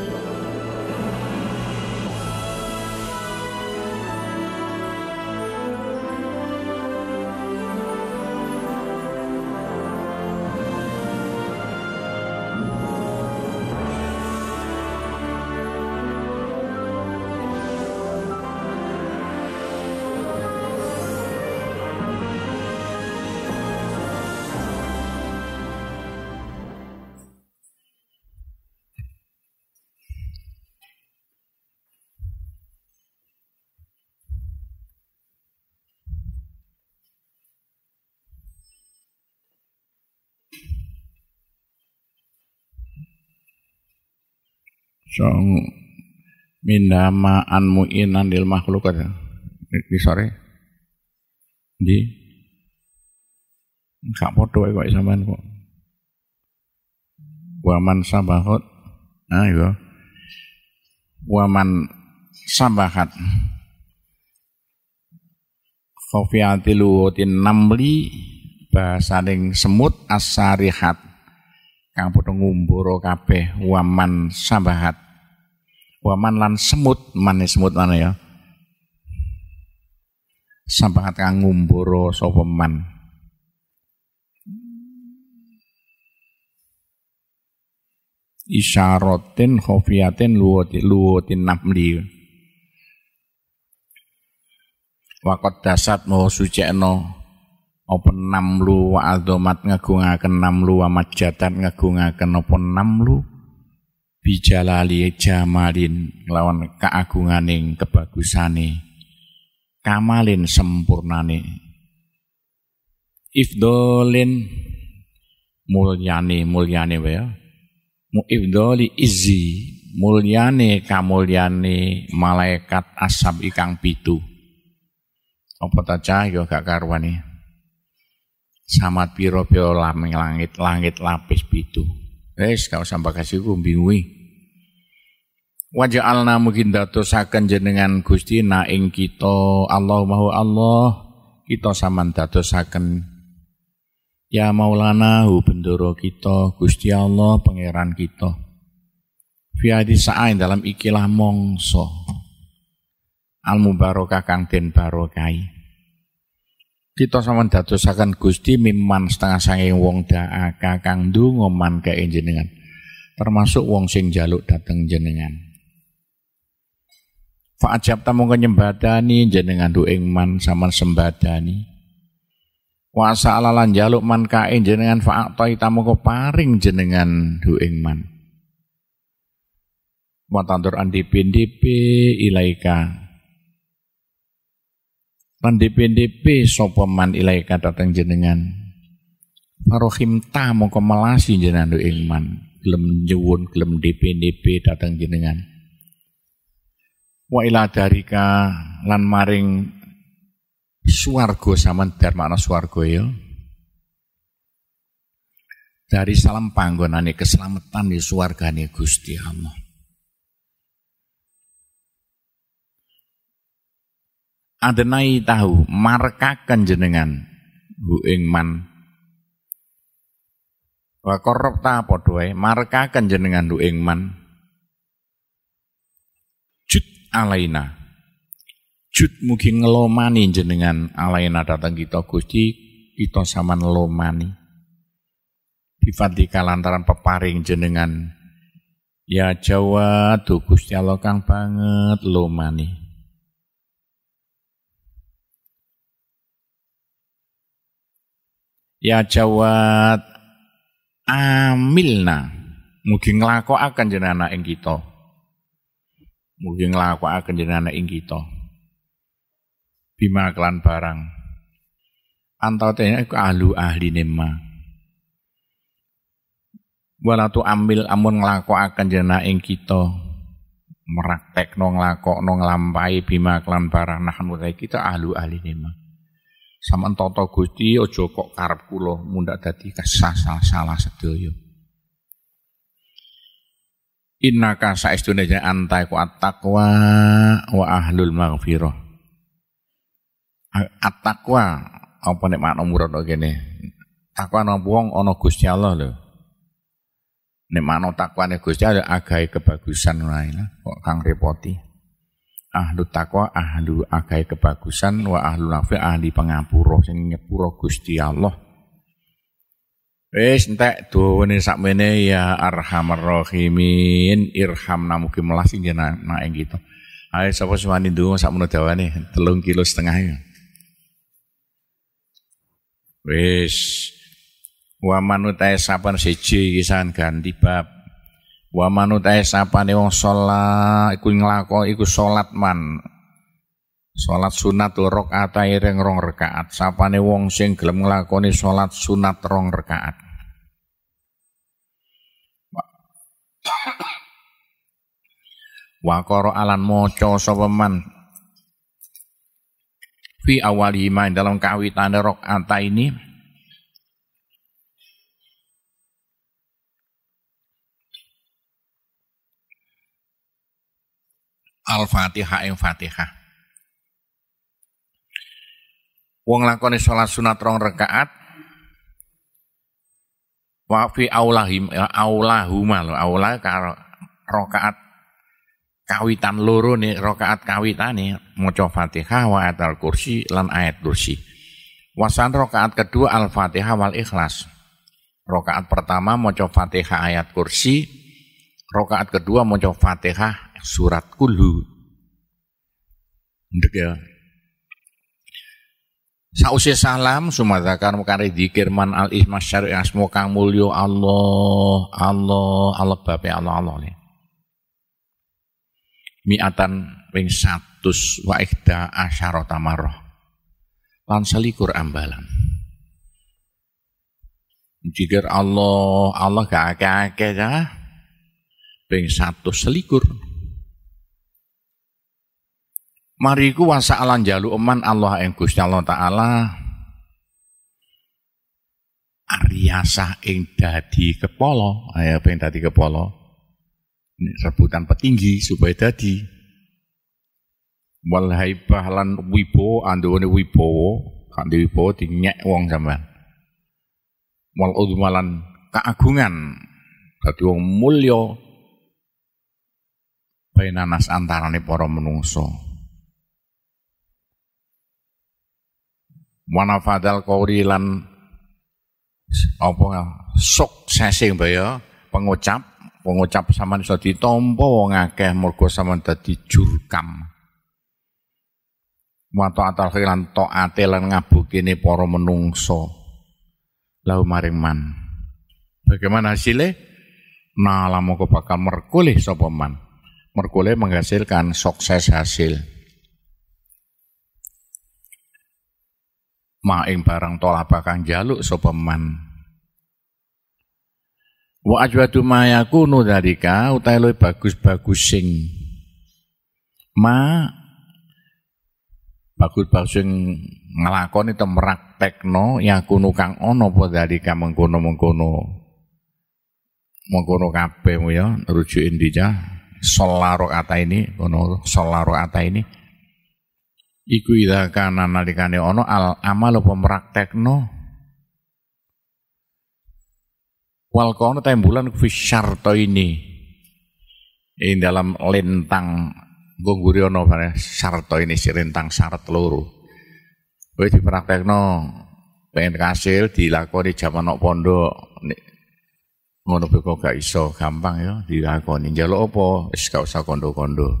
Thank you. Song mindama anmu inan lil makhluk ada di, di sore di gak podo kok sampean kok waman sabahot ayo ah, iya. waman sabahat khofiatilu tin namli basaring semut asarihat kang kabuta ngumbara kabeh waman sabahat waman lan semut mane semut mana ya sabahat kang ngumbara sapa man isyaratin khofiyatin luwati luwatin namli wakot dasat mau suci no apa namlu wa azamat ngagungaken namlu wa majatan ngagungaken apa namlu bijalali jamalin lawan keagunganing kebagusane kamalin sempurnane ifdolin mulyane mulyane ya mu ifdoli izi mulyane kamulyane malaikat asab ikang pitu apa ta cah yo gak ya. Sama piro piro lameng langit langit lapis pitu wis kau sampai kasih gue bingungi wajah alna mungkin datosakan jenengan gusti ing kita Allah mahu Allah kita saman datosakan Ya Maulana hu bendoro kita Gusti Allah pangeran kita Fi sa'ain dalam ikilah mongso Al mubarokah kang den barokai kita sama datus akan Gusti miman setengah sanging wong daa kakang ndonga man kae jenengan termasuk wong sing jaluk dateng jenengan Fa'ajab tamu nyembadani jenengan du man saman sembadani. Wasa alalan jaluk man kae jenengan fa'aktoi tamu ke paring jenengan du man. Wa tandur dipi ilaika pandp-ndp sapa man ilaika datang jenengan ta mongko melasi jenengan ing man gelem nyuwun gelem dp datang dateng jenengan wa ila darika lan maring swarga saman dar makna swarga ya dari salam panggonane keselamatan di swargane Gusti Allah adenai tahu markakan jenengan bu ingman wa korrupta ta wae markakan jenengan bu ingman jut alaina jut mungkin ngelomani jenengan alaina datang kita Gusti kita sama ngelomani bifatika lantaran peparing jenengan ya Jawa tuh Gusti Allah kang banget lomani Ya jawat amilna mugi nglakokaken jenengan ing kita. Mugi nglakokaken jenengan ing kita. Bima kelan barang. antote iku ahlu ahli nema. Wala tu ambil amun nglakokaken jenengan ing kita. Meraktekno nglakokno nglampahi bima kelan barang nahmu kita ahlu ahli nema. Saman tata Gusti aja kok karep kula mundak dadi kesasal-salah sedaya. Innaka saestune anta iku at-taqwa wa ahlul maghfirah. At-taqwa apa nek makna murad kene? Takwa nang wong ana Gusti Allah lho. Nek makna takwane Gusti Allah agahe kebagusan lah kok kang repoti ahlu takwa ahlu agai kebagusan wa ahlu nafi ahli pengapura sing nyepura Gusti Allah wis entek duwene sakmene ya arhamar rahimin irhamna mugi melas ing jenengan ing kita ayo sapa suwani ndonga menawa dawane 3 kilo setengah ya wis wa ae sapan siji kisan ganti bab Wa manut sapane wong salat iku nglakoni iku salat man. Salat sunat lho rakaat ireng rong rakaat. Sapane wong sing gelem nglakoni salat sunat rong rakaat. Wakoro alan mo sapa man fi awal ma dalam kawitan atai ini Al-Fatihah yang Fatihah. Wong lakoni sholat sunat rong rekaat. wa fi aulahim ya, aulahuma lo aulah karo rakaat kawitan loro nih rakaat nih, maca Fatihah wa al kursi lan ayat kursi. Wasan rakaat kedua Al-Fatihah wal Ikhlas. Rakaat pertama maca Fatihah ayat kursi, rakaat kedua maca Fatihah surat kulhu. Ndek ya. Sausya salam sumadzakar mukari dzikir man al ismas syar'i asmo kang mulya Allah Allah Allah bape Allah Allah ni. Miatan ring 100 wa ikhda asyarata marrah. Lan selikur ambalan. Jikir Allah Allah gak akeh-akeh ya. Ping satu selikur. Mariku ku wasa'alan jalu eman Allah yang Gusti Allah taala Ariasah ing dadi kepolo, ayo yang dadi kepolo. rebutan petinggi supaya dadi walhai haibah wipo wibo wipo wibo kanthi wibowo dinyek wong sampean wal udmalan keagungan dadi wong mulio bainanas antarani para menungso Manafadal kauri lan apa sesing mbaya pengucap pengucap sampean iso ditampa wong akeh mergo sampean dadi jurkam atal kelan to atelan lan kini poro menungso lau maring man bagaimana hasilnya nah lamu bakal merkulih sapa merkulih menghasilkan sukses hasil maing barang tolaba kang jaluk sapa man wa ajwadu ma yakunu dalika utahe bagus-bagus sing ma bagus-bagus sing nglakoni te mraktekno yakunu kang ana apa dalika mengkono-mengkono mengkono kabeh ya rujuk indija solaro kata ini kono solaro kata ini iku idza kana nalikane ono al amal apa mraktekno wal kono tembulan fi syarto ini ing dalam lintang gongguri ono syarto ini si lintang syarat loro kowe dipraktekno pengen kasil dilakoni jaman nok pondok ngono beko gak iso gampang ya dilakoni njaluk apa wis gak usah kondo-kondo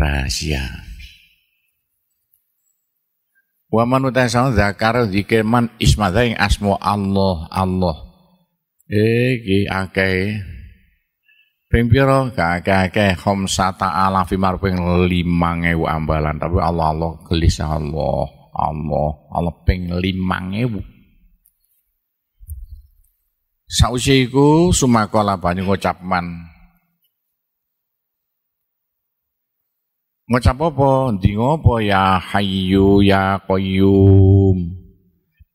rahasia Wa man sama zakar zikir man isma yang asmu Allah Allah. Iki akeh. Ping pira akeh-akeh khamsata alaf marping 5000 ambalan tapi Allah Allah gelisah Allah Allah Allah ping lima Sausi Sausiku sumakola banyu ngucap man Ngucap apa? Di ngopo ya hayu ya koyum,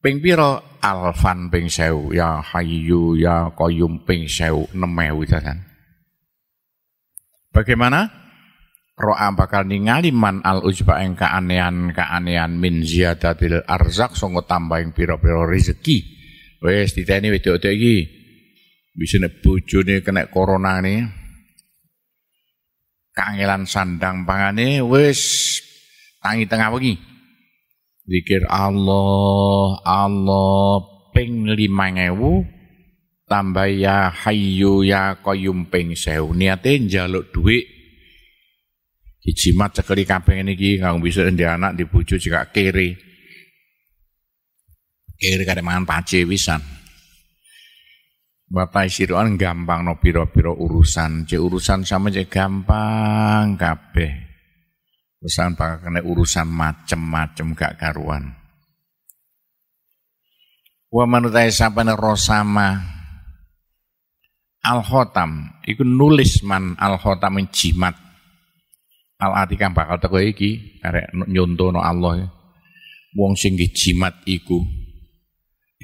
Ping piro alfan ping sewu ya hayu ya koyum ping sewu 6000 jasan. Bagaimana? Ro'a bakal ningali man al ujba yang keanehan keanehan min ziyadatil arzak songo yang piro-piro rezeki. Wes di wedok-wedok bisa Wis nih kena corona nih kangelan sandang pangane wis tangi tengah wengi. Zikir Allah, Allah ping ngewu tambah ya hayu ya koyum ping sewu Niate njaluk duit Ijimat cekeli ini ki, nggak bisa di anak dibujuk jika kiri. Kiri kademangan mangan pace wisan. Bapak doan gampang no piro-piro urusan. Cek urusan sama cek gampang kabeh. Urusan pakai kena urusan macem-macem gak karuan. Wa manutai sapane rosama al-khotam. Iku nulis man al-khotam jimat. Al-atikam bakal teko iki. nyonto nyontono Allah. Ya. Wong singgi jimat iku.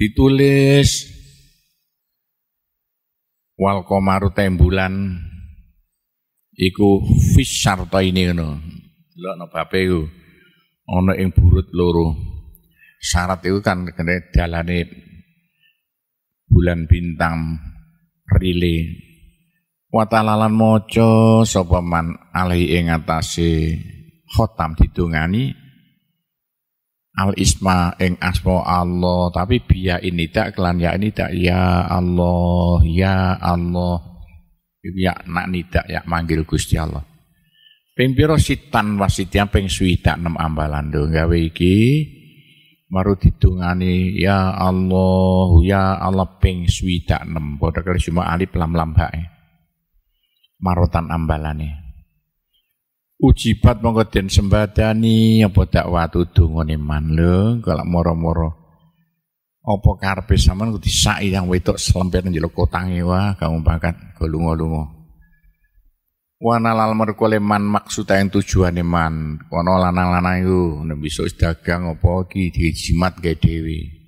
Ditulis wal komaru tembulan iku fis syarta ini ngono delok no bape iku ana ing burut loro syarat itu kan kene dalane bulan bintang rile watalalan maca sapa man alai ing atase khotam didongani al isma ing asma Allah tapi biya ini tak kelan ya ini tak ya Allah ya Allah ya nak nidak ya manggil Gusti Allah ping pira sitan wasitian ping swidak enam ambalan do gawe iki maru ditungani ya Allah ya Allah ping swidak enam padha kali cuma alif lam lam hae marotan ambalane ujibat mongko den sembadani apa dakwatu dungane man lho kalau moro-moro apa karepe sampean kudu disaki yang wetok selempet jelo kotange wah kamu bakat golungo-lungo wana lal merko man maksud yang tujuane man kono lanang-lanang iku nek bisa dagang apa iki dijimat gawe dhewe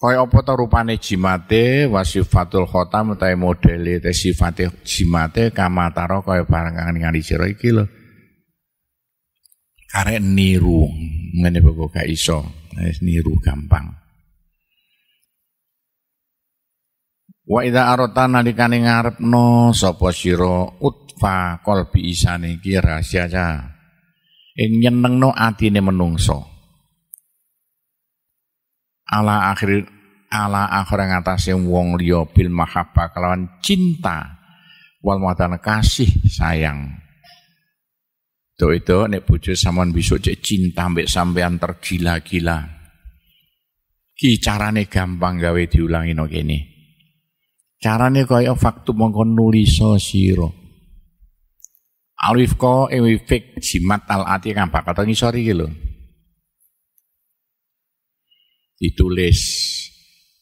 Kaya apa ta rupane jimate wasifatul khotam mutai modele te sifate jimate kamataro kaya barang kang ningali sira iki lho. niru ngene kok gak iso. Wis niru gampang. Wa idza arata nalikane ngarepno sapa sira utfa qalbi isane iki rahasia ca. Ing nyenengno atine menungso ala akhir ala akhir yang yang wong liya bil mahapa kelawan cinta wal muatan kasih sayang Tuh itu nek bojo saman bisu cek cinta ambek sampean tergila-gila. kicarane carane gampang gawe diulangi no kene. Carane kaya faktu mongko nuliso siro Alif ko ewifik jimat al ati kan bakal tangi sorry gitu ditulis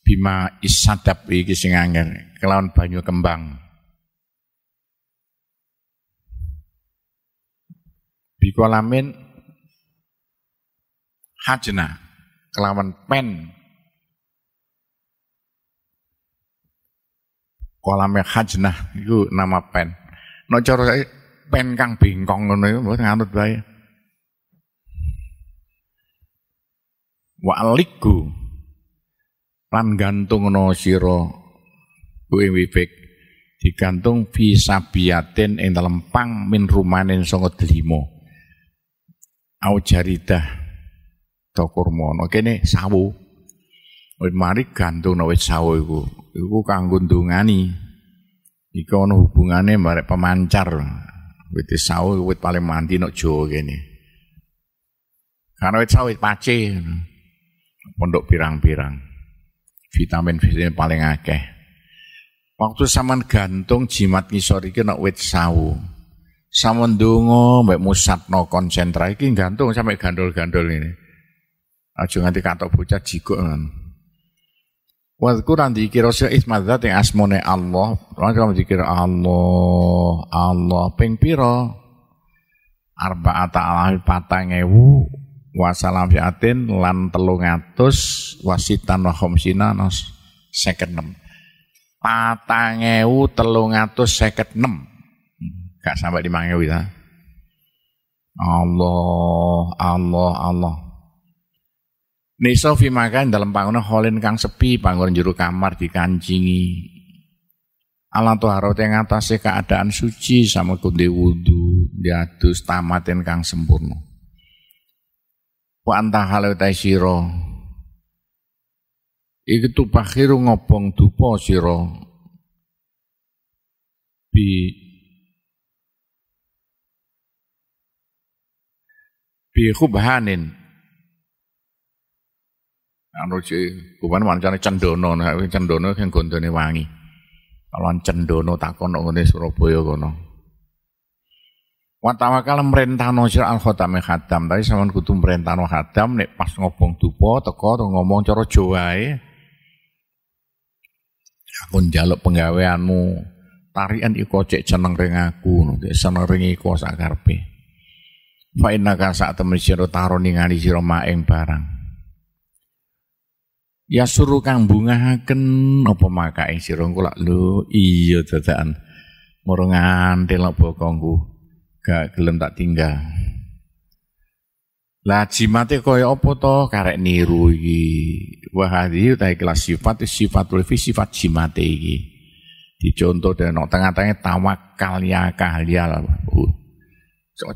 bima isadap iki sing angel kelawan banyu kembang bikolamin hajna kelawan pen kolamnya hajnah itu nama pen. No cara pen kang bengkong ngono iku nganut bae. wa aliku lan gantungno sira kuwi wifik digantung fi sabiyatin ing dalem min rumanen sanga delima au jaridah ta kene sawu wis mari gantungno wis sawu iku iku kanggo ndungani iku ana hubungane marek pemancar wit sawu wit paling mandi Nak no Jawa kene karena wit sawu wit pace Pondok pirang-pirang. Vitamin-vitamin paling akeh. Waktu saman gantung jimat ngisor iki nak wit sawu. Saman dungo, mbek no konsentra iki gantung sampai gandol-gandol ini. Aja nganti katok bocah jikuk ngono. kurang an dikira sira ismadzat yang asmone Allah. Lan kamu dikira Allah, Allah ping pira? Arba'ata alami patang ewu wasalam fiatin lan telung atus wasitan wa khomsina nos seket nem patangewu telung atus seket nem gak sampai di mangewi ta ya. Allah Allah Allah Nisa fi makan dalam panggonan holin kang sepi panggonan juru kamar dikancingi Allah harus yang atasnya keadaan suci sama kundi wudhu diatus tamatin kang sempurna wa anta halata sira iku tupakhiru ngobong dupa sira bi bi khubhanin anu ci kuwan mancane cendono cendono sing gondone wangi kalau cendono takon ngene Surabaya kono Wa tawakal mrentahno sira al khatame khatam, tapi sampean kudu mrentahno khatam nek pas ngobong dupa teko ngomong cara Jawa ae. Aku njaluk penggaweanmu. Tarian iku cek jeneng ring aku, nek seneng ring iku sak karepe. Fa innaka sak temen sira taro ningali sira maeng barang. Ya suruh kang bungahaken apa makae sira kula lho iya dadakan. Murung nganti lek bokongku gak gelem tak tinggal. Lah jimate kaya apa to karek niru iki. Wa hadhi ta ikhlas sifat sifat ulfi sifat jimate iki. Dicontoh dene tengah-tengah tawakal ya kahyal. Uh.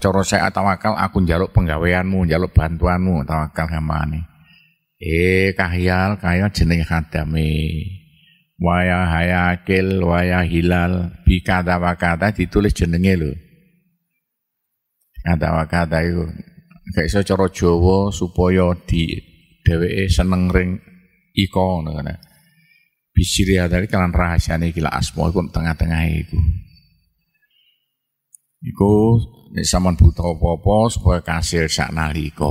Cara saya tawakal aku njaluk penggaweanmu, njaluk bantuanmu tawakal hamane. Eh kahyal kaya jeneng khadame. Waya hayakil, waya hilal, bikata kata ditulis jenenge lho kata-kata itu gak iso cara Jawa supaya di dheweke seneng ring iko ngono kan. Ya. Ya, dari kalian rahasia nih kila asmo iku tengah-tengah itu, Iku nek sampean buta apa-apa supaya kasil sak nalika.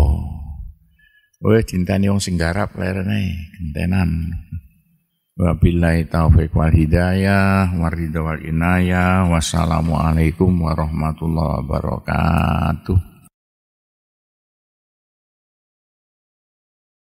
Kowe cintani wong sing garap lerene gentenan. Wabillahi taufiq wal hidayah waridha wal inayah wassalamualaikum warahmatullahi wabarakatuh